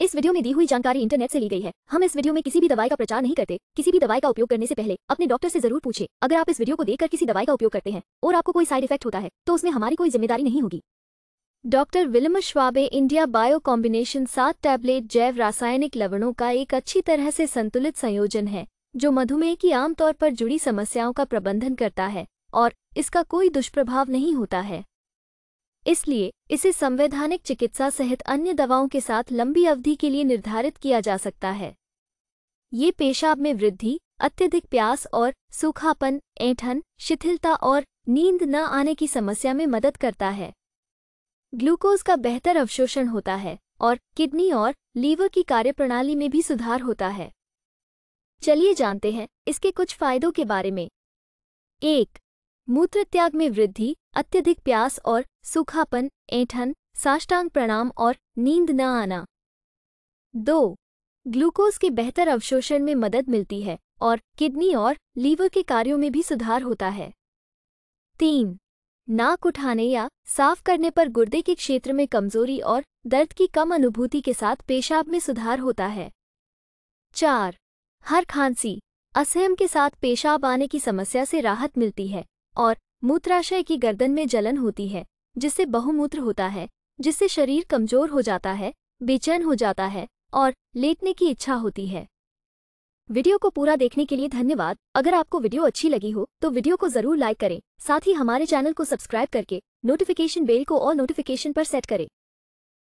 इस वीडियो में दी हुई जानकारी इंटरनेट से ली गई है हम इस वीडियो में किसी भी दवाई का प्रचार नहीं करते किसी भी दवाई का उपयोग करने से पहले अपने डॉक्टर से जरूर पूछे अगर आप इस वीडियो को देखकर किसी दवाई का उपयोग करते हैं और आपको कोई साइड इफेक्ट होता है तो उसमें हमारी कोई जिम्मेदारी नहीं होगी doctor Willmar Schwabe India bio combination सात टैबलेट जैव रासायनिक लवणों का एक अच्छी तरह से संतुलित संयोजन है जो मधुमेह की आमतौर पर जुड़ी समस्याओं का प्रबंधन करता है और इसका कोई दुष्प्रभाव नहीं होता है इसलिए इसे संवैधानिक चिकित्सा सहित अन्य दवाओं के साथ लंबी अवधि के लिए निर्धारित किया जा सकता है ये पेशाब में वृद्धि अत्यधिक प्यास और सूखापन ऐंठन शिथिलता और नींद न आने की समस्या में मदद करता है ग्लूकोज का बेहतर अवशोषण होता है और किडनी और लीवर की कार्यप्रणाली में भी सुधार होता है चलिए जानते हैं इसके कुछ फायदों के बारे में एक मूत्र त्याग में वृद्धि अत्यधिक प्यास और सूखापन ऐठन साष्टांग प्रणाम और नींद न आना दो ग्लूकोज के बेहतर अवशोषण में मदद मिलती है और किडनी और लीवर के कार्यों में भी सुधार होता है तीन नाक उठाने या साफ करने पर गुर्दे के क्षेत्र में कमजोरी और दर्द की कम अनुभूति के साथ पेशाब में सुधार होता है चार हर खांसी असहम के साथ पेशाब आने की समस्या से राहत मिलती है और मूत्राशय की गर्दन में जलन होती है जिससे बहुमूत्र होता है जिससे शरीर कमजोर हो जाता है बेचैन हो जाता है और लेटने की इच्छा होती है वीडियो को पूरा देखने के लिए धन्यवाद अगर आपको वीडियो अच्छी लगी हो तो वीडियो को जरूर लाइक करें साथ ही हमारे चैनल को सब्सक्राइब करके नोटिफिकेशन बेल को और नोटिफिकेशन पर सेट करें